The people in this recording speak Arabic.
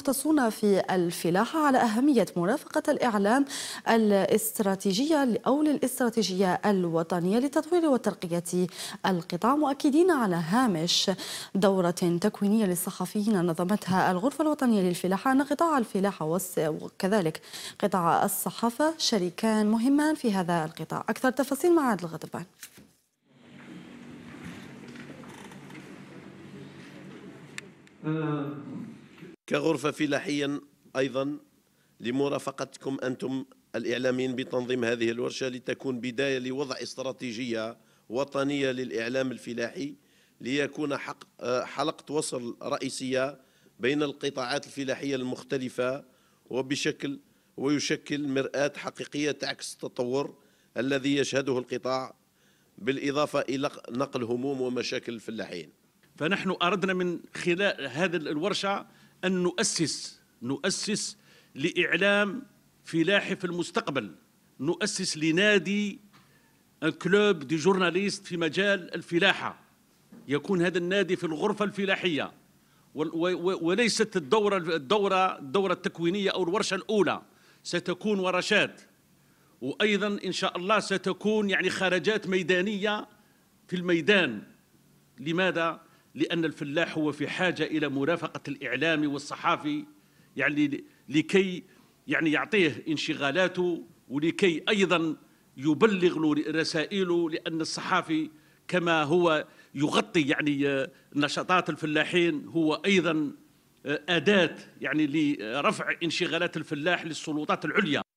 المختصون في الفلاحة على أهمية مرافقة الإعلام الاستراتيجية أو للاستراتيجية الوطنية لتطوير وترقية القطاع مؤكدين على هامش دورة تكوينية للصحفيين نظمتها الغرفة الوطنية للفلاحة أن قطاع الفلاحة وكذلك قطاع الصحافة شريكان مهمان في هذا القطاع أكثر تفاصيل مع عادل غضبان Uh... كغرفة فلاحيا أيضا لمرافقتكم أنتم الإعلاميين بتنظيم هذه الورشة لتكون بداية لوضع استراتيجية وطنية للإعلام الفلاحي ليكون حق حلقة وصل رئيسية بين القطاعات الفلاحية المختلفة وبشكل ويشكل مرآة حقيقية تعكس التطور الذي يشهده القطاع بالإضافة إلى نقل هموم ومشاكل الفلاحين فنحن أردنا من خلال هذه الورشة أن نؤسس نؤسس لإعلام فلاحي في المستقبل نؤسس لنادي ان كلوب دي جورناليست في مجال الفلاحه يكون هذا النادي في الغرفه الفلاحيه وليست الدوره الدوره الدوره التكوينيه او الورشه الاولى ستكون ورشات وايضا ان شاء الله ستكون يعني خرجات ميدانيه في الميدان لماذا لأن الفلاح هو في حاجة إلى مرافقة الإعلام والصحافي يعني لكي يعني يعطيه انشغالاته ولكي أيضا يبلغ له رسائله لأن الصحافي كما هو يغطي يعني آه، نشاطات الفلاحين هو أيضا آه، أداة يعني لرفع انشغالات الفلاح للسلطات العليا